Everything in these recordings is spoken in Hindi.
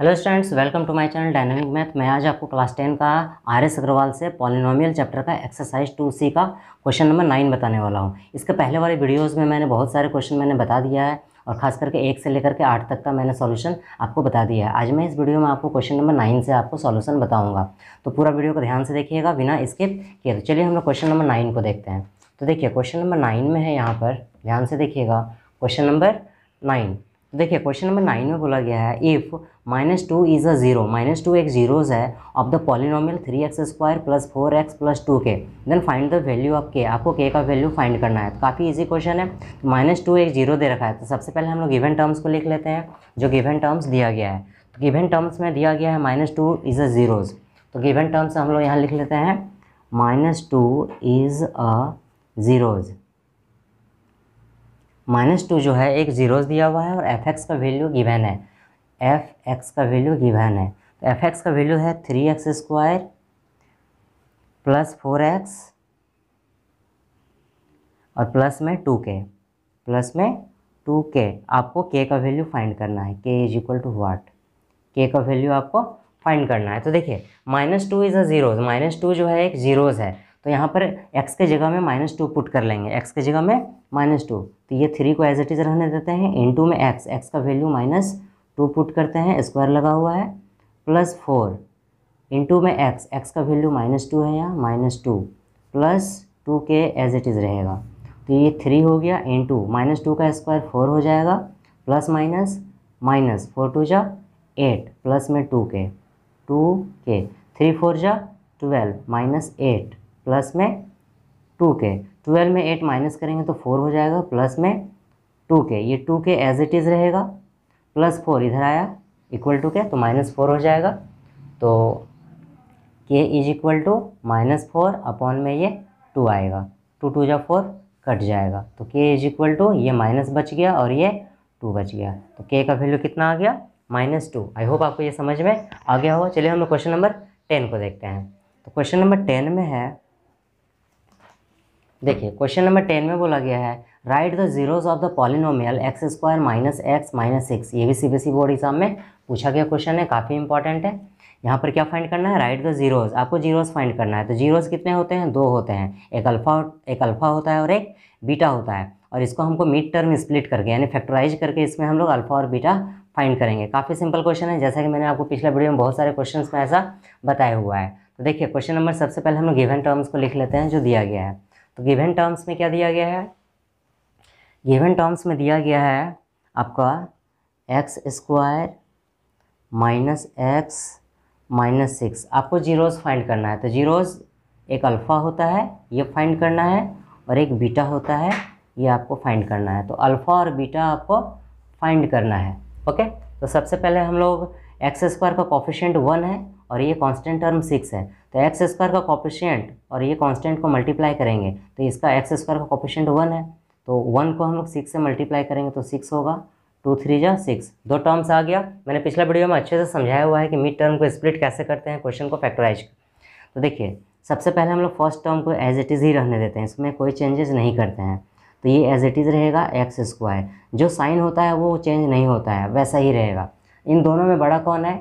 hello students welcome to my channel dynamic math मैं आज आपको क्लास टेन का आर एस अग्रवाल से पॉलिनोमियल चैप्टर का एक्सरसाइज टू सी का क्वेश्चन नंबर नाइन बताने वाला हूँ इसके पहले वाले वीडियोस में मैंने बहुत सारे क्वेश्चन मैंने बता दिया है और खास करके एक से लेकर के आठ तक का मैंने सोल्यूशन आपको बता दिया है आज मैं इस वीडियो में आपको क्वेश्चन नंबर नाइन से आपको सोल्यूशन बताऊँगा तो पूरा वीडियो को ध्यान से देखिएगा बिना स्किप किए तो चलिए हम लोग क्वेश्चन नंबर नाइन को देखते हैं तो देखिए क्वेश्चन नंबर नाइन में है यहाँ पर ध्यान से देखिएगा क्वेश्चन नंबर नाइन तो देखिए क्वेश्चन नंबर नाइन में बोला गया है if minus two is a zero minus two एक जीरोज़ है of the polynomial three x square plus four x plus two k then find the value of k आपको के का वैल्यू फाइंड करना है काफ़ी इजी क्वेश्चन है माइनस टू एक जीरो दे रखा है तो सबसे पहले हम लोग इवेंट टर्म्स को लिख लेते हैं जो गिवन टर्म्स दिया गया है तो गिवेंट टर्म्स में दिया गया है minus two is a zeros तो गिवेंट टर्म्स हम लोग यहाँ लिख लेते हैं minus two is a zeros minus two जो है एक जीरोस दिया हुआ है और एफ एक्स का वैल्यू गिवन है एफ एक्स का वैल्यू गिवन है तो एफ एक्स का वैल्यू है three x square plus four x और प्लस में टू के प्लस में टू के आपको के का वैल्यू फाइंड करना है के इज इक्वल टू वाट के का वैल्यू आपको फाइंड करना है तो देखिए minus two is a zeros minus two जो है एक ज़ीरोज़ है तो यहाँ पर एक्स के जगह में माइनस टू पुट कर लेंगे एक्स के जगह में माइनस टू तो ये थ्री को एज इट इज़ रहने देते हैं इन टू में एक्स एक्स का वैल्यू माइनस टू पुट करते हैं स्क्वायर लगा हुआ है प्लस फोर इन टू में एक्स एक्स का वैल्यू माइनस टू है यहाँ minus two plus two k as it is रहेगा तो ये थ्री हो गया इन टू माइनस टू का स्क्वायर फोर हो जाएगा plus minus minus four two जा एट प्लस में two k two k three four जा ट्वेल्व माइनस एट प्लस में टू के ट्वेल्व में एट माइनस करेंगे तो फोर हो जाएगा प्लस में टू के ये two k as it is रहेगा प्लस फोर इधर आया इक्वल टू के तो माइनस फोर हो जाएगा तो k is equal to minus four upon में ये टू आएगा टू टू जा फोर कट जाएगा तो के इज इक्वल टू ये माइनस बच गया और ये टू बच गया तो के का वैल्यू कितना आ गया माइनस टू आई होप आपको ये समझ में आ गया होगा चलिए हम लोग क्वेश्चन नंबर टेन को देखते हैं तो क्वेश्चन नंबर टेन में है देखिए क्वेश्चन नंबर टेन में बोला गया है write the zeros of the polynomial x square minus x minus six ये भी सीबीएसई बोर्ड एग्जाम में पूछा गया क्वेश्चन है काफ़ी इंपॉर्टेंट है यहाँ पर क्या फाइंड करना है राइट द जीरोज आपको जीरोज फाइंड करना है तो जीरोज कितने होते हैं दो होते हैं एक अल्फा एक अल्फा होता है और एक बीटा होता है और इसको हमको मिड टर्म स्प्लिट करके यानी फैक्टराइज करके इसमें हम लोग अल्फा और बीटा फाइंड करेंगे काफ़ी सिंपल क्वेश्चन है जैसा कि मैंने आपको पिछले वीडियो में बहुत सारे क्वेश्चन में ऐसा बताया हुआ है तो देखिए क्वेश्चन नंबर सबसे पहले हम लोग गिवन टर्म्स को लिख लेते हैं जो दिया गया है तो गिवन टर्म्स में क्या दिया गया है गिवन टर्म्स में दिया गया है आपका x square minus x minus six आपको जीरोज़ फाइंड करना है तो जीरोज़ एक अल्फ़ा होता है ये फाइंड करना है और एक बीटा होता है ये आपको फाइंड करना है तो अल्फ़ा और बीटा आपको फाइंड करना है ओके तो सबसे पहले हम लोग एक्स स्क्वायर का कॉफिशेंट वन है और ये कांस्टेंट टर्म सिक्स है तो एक्स स्क्वायर का कॉपिशेंट और ये कांस्टेंट को मल्टीप्लाई करेंगे तो इसका एक्स स्क्वायर का कॉपिशेंट वन है तो वन को हम लोग सिक्स से मल्टीप्लाई करेंगे तो सिक्स होगा टू थ्री जा सिक्स दो टर्म्स आ गया मैंने पिछला वीडियो में अच्छे से समझाया हुआ है कि मिड टर्म को स्प्लिट कैसे करते हैं क्वेश्चन को फैक्टराइज तो देखिए सबसे पहले हम लोग फर्स्ट टर्म को एज इट इज़ ही रहने देते हैं इसमें कोई चेंजेस नहीं करते हैं तो ये एज इट इज़ रहेगा एक्स स्क्वायर जो साइन होता है वो चेंज नहीं होता है वैसा ही रहेगा इन दोनों में बड़ा कौन है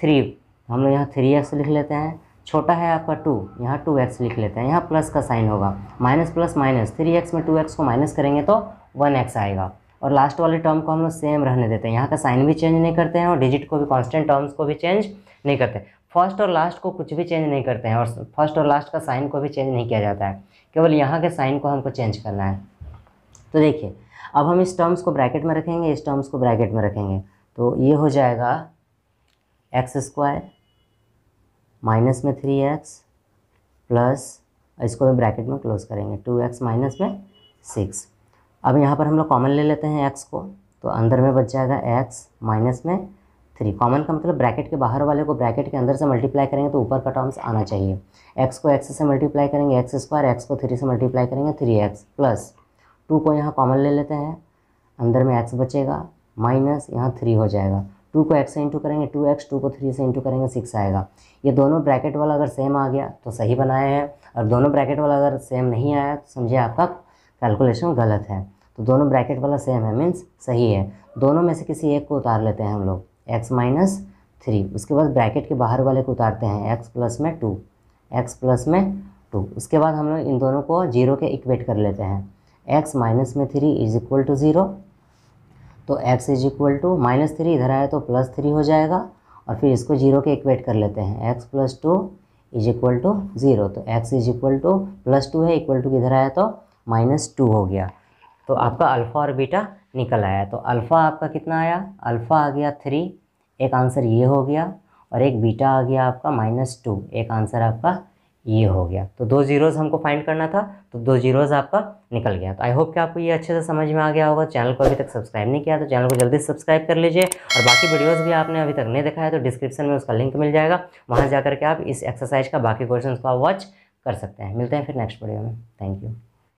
थ्री हम लोग यहाँ थ्री एक्स लिख लेते हैं छोटा है आपका टू यहाँ टू एक्स लिख लेते हैं यहाँ प्लस का साइन होगा minus plus minus three x में टू एक्स को माइनस करेंगे तो वन एक्स आएगा और लास्ट वाले टर्म को हम लोग सेम रहने देते हैं यहाँ का साइन भी चेंज नहीं करते हैं और डिजिट को भी कॉन्स्टेंट टर्म्स को भी चेंज नहीं करते फर्स्ट और लास्ट को कुछ भी चेंज नहीं करते हैं और फर्स्ट और लास्ट का साइन को भी चेंज नहीं किया जाता है केवल यहाँ के साइन को हमको चेंज करना है तो देखिए अब हम इस टर्म्स को ब्रैकेट में रखेंगे इस टर्म्स को ब्रैकेट में रखेंगे तो ये हो जाएगा एक्स स्क्वायर माइनस में थ्री एक्स प्लस इसको भी ब्रैकेट में क्लोज करेंगे टू एक्स माइनस में सिक्स अब यहाँ पर हम लोग कॉमन ले लेते हैं एक्स को तो अंदर में बच जाएगा एक्स माइनस में थ्री कॉमन का मतलब ब्रैकेट के बाहर वाले को ब्रैकेट के अंदर से मल्टीप्लाई करेंगे तो ऊपर का टर्म्स आना चाहिए एक्स को एक्स से मल्टीप्लाई करेंगे एक्स स्क्वायर एक्स को थ्री से मल्टीप्लाई करेंगे थ्री एक्स प्लस टू को यहाँ कॉमन ले लेते हैं अंदर में एक्स बचेगा माइनस यहाँ थ्री हो जाएगा टू को एक्स से इंटू करेंगे टू एक्स टू को थ्री से इंटू करेंगे सिक्स आएगा ये दोनों ब्रैकेट वाला अगर सेम आ गया तो सही बनाया है और दोनों ब्रैकेट वाला अगर सेम नहीं आया तो समझिए आपका कैलकुलेशन गलत है तो दोनों ब्रैकेट वाला सेम है मीन्स सही है दोनों में से किसी एक को उतार लेते हैं हम लोग एक्स माइनस थ्री उसके बाद ब्रैकेट के बाहर वाले को उतारते हैं एक्स प्लस में टू एक्स प्लस में टू उसके बाद हम लोग इन दोनों को जीरो के इक्वेट कर लेते हैं एक्स माइनस में three is equal to zero तो x is equal to minus three इधर आया तो प्लस थ्री हो जाएगा और फिर इसको जीरो के इक्वेट कर लेते हैं x plus two is equal to zero तो x is equal to plus two है इक्वल टू इधर आया तो माइनस टू हो गया तो आपका अल्फ़ा और बीटा निकल आया तो अल्फ़ा आपका कितना आया अल्फ़ा आ गया थ्री एक आंसर ये हो गया और एक बीटा आ गया आपका माइनस टू एक आंसर आपका ये हो गया तो दो जीरोज़ हमको फाइंड करना था तो दो जीरोज़ आपका निकल गया तो आई होप कि आपको ये अच्छे से समझ में आ गया होगा चैनल को अभी तक सब्सक्राइब नहीं किया तो चैनल को जल्दी सब्सक्राइब कर लीजिए और बाकी वीडियोस भी आपने अभी तक नहीं देखा है तो डिस्क्रिप्शन में उसका लिंक मिल जाएगा वहाँ जा करके आप इस एक्सरसाइज का बाकी क्वेश्चन को आप वॉच कर सकते हैं मिलते हैं फिर नेक्स्ट वीडियो में थैंक यू